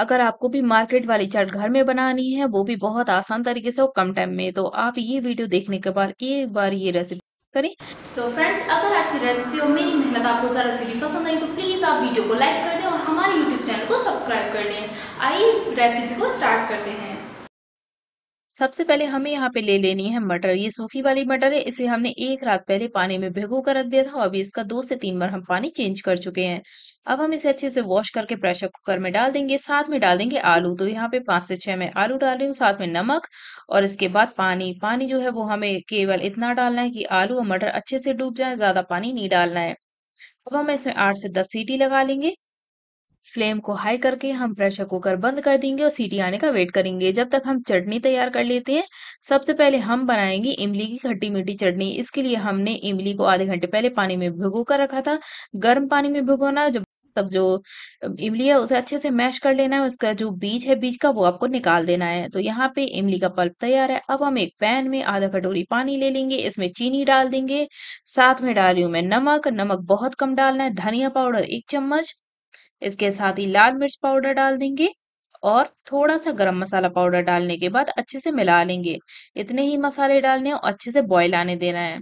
अगर आपको भी मार्केट वाली चाट घर में बनानी है वो भी बहुत आसान तरीके से और कम टाइम में तो आप ये वीडियो देखने के बाद एक बार ये रेसिपी करें तो फ्रेंड्स अगर आज की रेसिपी और मेरी मेहनत आपको रेसिपी पसंद आई तो प्लीज़ आप वीडियो को लाइक कर दें और हमारे यूट्यूब चैनल को सब्सक्राइब कर दें आइए रेसिपी को स्टार्ट करते हैं सबसे पहले हमें यहाँ पे ले लेनी है मटर ये सूखी वाली मटर है इसे हमने एक रात पहले पानी में भिगो कर रख दिया था अभी इसका दो से तीन बार हम पानी चेंज कर चुके हैं अब हम इसे अच्छे से वॉश करके प्रेशर कुकर में डाल देंगे साथ में डाल देंगे आलू तो यहाँ पे पांच से छह में आलू डाल रही हूँ साथ में नमक और इसके बाद पानी पानी जो है वो हमें केवल इतना डालना है कि आलू और मटर अच्छे से डूब जाए ज्यादा पानी नहीं डालना है अब हम इसमें आठ से दस सीटी लगा लेंगे फ्लेम को हाई करके हम प्रेशर कुकर बंद कर देंगे और सीटी आने का वेट करेंगे जब तक हम चटनी तैयार कर लेते हैं सबसे पहले हम बनाएंगे इमली की खट्टी मीठी चटनी इसके लिए हमने इमली को आधे घंटे पहले पानी में भिगो कर रखा था गर्म पानी में भिगोना जब तब जो इमली है उसे अच्छे से मैश कर लेना है उसका जो बीज है बीज का वो आपको निकाल देना है तो यहाँ पे इमली का पल्प तैयार है अब हम एक पैन में आधा कटोरी पानी ले लेंगे इसमें चीनी डाल देंगे साथ में डाल रही हूँ मैं नमक नमक बहुत कम डालना है धनिया पाउडर एक चम्मच इसके साथ ही लाल मिर्च पाउडर डाल देंगे और थोड़ा सा गरम मसाला पाउडर डालने के बाद अच्छे से मिला लेंगे इतने ही मसाले डालने और अच्छे से बॉईल आने देना है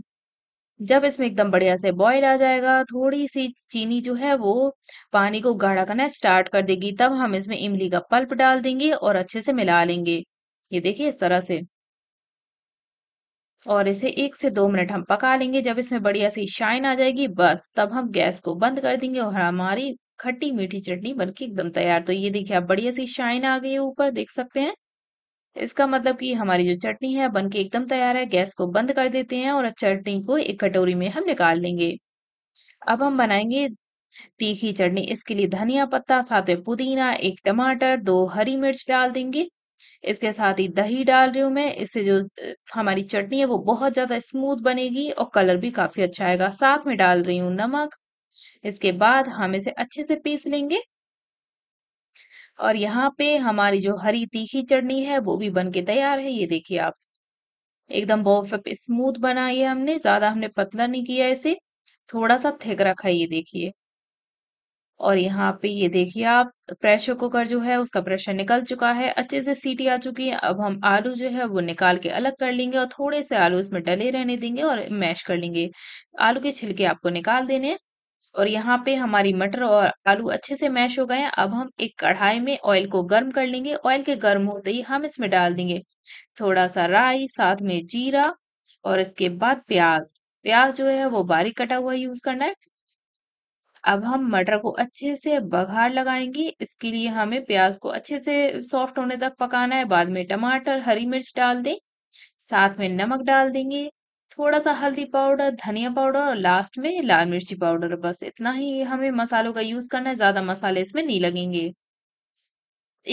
जब इसमें एकदम बढ़िया से बॉईल आ जाएगा थोड़ी सी चीनी जो है वो पानी को गाढ़ा करना स्टार्ट कर देगी तब हम इसमें इमली का पल्प डाल देंगे और अच्छे से मिला लेंगे ये देखिए इस तरह से और इसे एक से दो मिनट हम पका लेंगे जब इसमें बढ़िया सी शाइन आ जाएगी बस तब हम गैस को बंद कर देंगे और हमारी खट्टी मीठी चटनी बनके एकदम तैयार तो ये देखिए आप बढ़िया सी शाइन आ गई है ऊपर देख सकते हैं इसका मतलब कि हमारी जो चटनी है बनके एकदम तैयार है गैस को बंद कर देते हैं और चटनी को एक कटोरी में हम निकाल लेंगे अब हम बनाएंगे तीखी चटनी इसके लिए धनिया पत्ता साथ में पुदीना एक टमाटर दो हरी मिर्च डाल देंगे इसके साथ ही दही डाल रही हूँ मैं इससे जो हमारी चटनी है वो बहुत ज्यादा स्मूथ बनेगी और कलर भी काफी अच्छा आएगा साथ में डाल रही हूँ नमक इसके बाद हम इसे अच्छे से पीस लेंगे और यहाँ पे हमारी जो हरी तीखी चटनी है वो भी बन के तैयार है ये देखिए आप एकदम परफेक्ट स्मूथ बना ये हमने ज्यादा हमने पतला नहीं किया इसे थोड़ा सा थिक रखा है ये देखिए और यहाँ पे ये देखिए आप प्रेशर कुकर जो है उसका प्रेशर निकल चुका है अच्छे से सीटी आ चुकी है अब हम आलू जो है वो निकाल के अलग कर लेंगे और थोड़े से आलू इसमें डले रहने देंगे और मैश कर लेंगे आलू के छिलके आपको निकाल देने और यहाँ पे हमारी मटर और आलू अच्छे से मैश हो गए हैं अब हम एक कढ़ाई में ऑयल को गर्म कर लेंगे ऑयल के गर्म होते ही हम इसमें डाल देंगे थोड़ा सा राई साथ में जीरा और इसके बाद प्याज प्याज जो है वो बारीक कटा हुआ यूज करना है अब हम मटर को अच्छे से बघार लगाएंगे इसके लिए हमें प्याज को अच्छे से सॉफ्ट होने तक पकाना है बाद में टमाटर हरी मिर्च डाल दें साथ में नमक डाल देंगे थोड़ा सा हल्दी पाउडर, धनिया पाउडर और लास्ट में लाल मिर्ची पाउडर बस इतना ही हमें मसालों का यूज़ करना है, ज़्यादा मसाले इसमें नहीं लगेंगे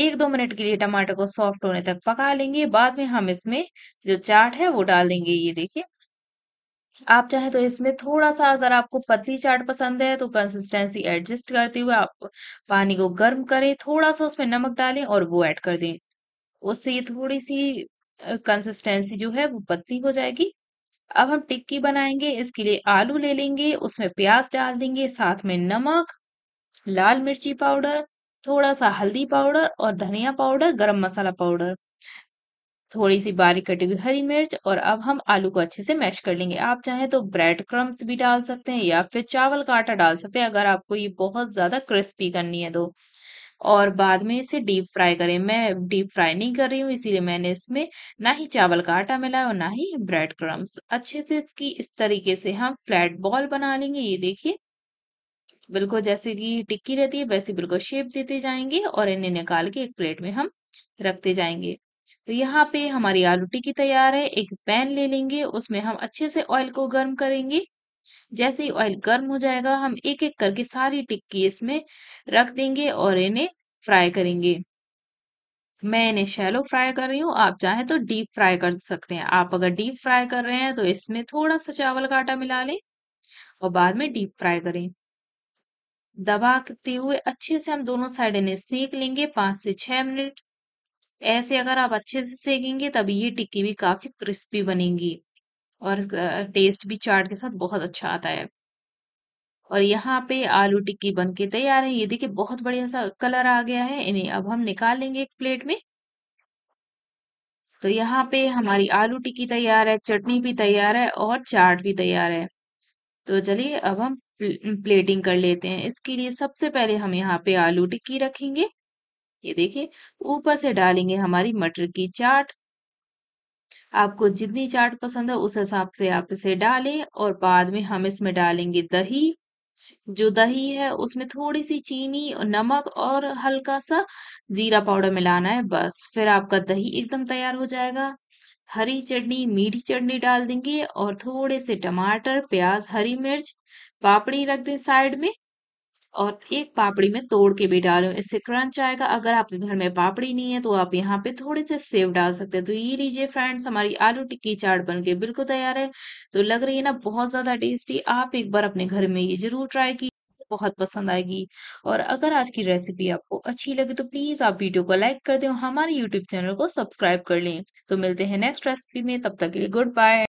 एक दो मिनट के लिए टमाटर को सॉफ्ट होने तक पका लेंगे, बाद में हम इसमें जो चाट है वो डाल देंगे, ये देखिए। आप चाहे तो इसमें थोड़ा-सा अगर आपको पतली चाट पसंद है तो कंसिस्टेंसी एडजस्ट करते हुए आप पानी को गर्म करें, थोड़ा-सा उसमें नमक डालें और वो ऐड कर दें। उससे ये थोड़ी-सी कंसिस्टेंसी जो है वो पतली हो जाएगी। अब हम टिक्की बनाएंगे इसके लिए आलू ले लेंगे उसमें प्याज डाल देंगे साथ में नमक लाल मिर्ची पाउडर थोड़ा सा हल्दी पाउडर और धनिया पाउडर गरम मसाला पाउडर थोड़ी सी बारीक कटी हुई हरी मिर्च और अब हम आलू को अच्छे से मैश कर लेंगे आप चाहें तो ब्रेड क्रम्स भी डाल सकते हैं या फिर चावल का आटा डाल सकते हैं अगर आपको ये बहुत ज्यादा क्रिस्पी करनी है तो और बाद में इसे डीप फ्राई करें मैं डीप फ्राई नहीं कर रही हूँ इसीलिए मैंने इसमें ना ही चावल का आटा मिलाया और ना ही ब्रेड क्रम्स अच्छे से इसकी इस तरीके से हम फ्लैट बॉल बना लेंगे ये देखिए बिल्कुल जैसे कि टिक्की रहती है वैसे बिल्कुल शेप देते जाएंगे और इन्हें निकाल के एक प्लेट में हम रखते जाएंगे तो यहाँ पे हमारी आलू टिक्की तैयार है एक पैन ले लेंगे उसमें हम अच्छे से ऑयल को गर्म करेंगे जैसे ही ऑयल गर्म हो जाएगा हम एक एक करके सारी टिक्की इसमें रख देंगे और इन्हें फ्राई करेंगे मैं इन्हें शैलो फ्राई कर रही हूँ आप चाहें तो डीप फ्राई कर सकते हैं आप अगर डीप फ्राई कर रहे हैं तो इसमें थोड़ा सा चावल का आटा मिला लें और बाद में डीप फ्राई करें दबाते हुए अच्छे से हम दोनों साइड इन्हें सेक लेंगे पांच से छह मिनट ऐसे अगर आप अच्छे से सेकेंगे तब ये टिक्की भी काफी क्रिस्पी बनेंगी और टेस्ट भी चाट के साथ बहुत अच्छा आता है और यहाँ पे आलू टिक्की बन के तैयार है ये देखिए बहुत बढ़िया सा कलर आ गया है इन्हें अब हम निकाल लेंगे एक प्लेट में तो यहाँ पे हमारी आलू टिक्की तैयार है चटनी भी तैयार है और चाट भी तैयार है तो चलिए अब हम प्लेटिंग कर लेते हैं इसके लिए सबसे पहले हम यहाँ पे आलू टिक्की रखेंगे ये देखिए ऊपर से डालेंगे हमारी मटर की चाट आपको जितनी चाट पसंद है उस हिसाब से आप इसे डालें और बाद में हम इसमें डालेंगे दही जो दही है उसमें थोड़ी सी चीनी नमक और हल्का सा जीरा पाउडर मिलाना है बस फिर आपका दही एकदम तैयार हो जाएगा हरी चटनी मीठी चटनी डाल देंगे और थोड़े से टमाटर प्याज हरी मिर्च पापड़ी रख दें साइड में और एक पापड़ी में तोड़ के भी डालो इससे क्रंच आएगा अगर आपके घर में पापड़ी नहीं है तो आप यहाँ पे थोड़े से सेव डाल सकते हैं तो ये लीजिए फ्रेंड्स हमारी आलू टिक्की चाट बन के बिल्कुल तैयार है तो लग रही है ना बहुत ज़्यादा टेस्टी आप एक बार अपने घर में ये जरूर ट्राई की बहुत पसंद आएगी और अगर आज की रेसिपी आपको अच्छी लगे तो प्लीज़ आप वीडियो को लाइक कर दें और हमारे यूट्यूब चैनल को सब्सक्राइब कर लें तो मिलते हैं नेक्स्ट रेसिपी में तब तक के लिए गुड बाय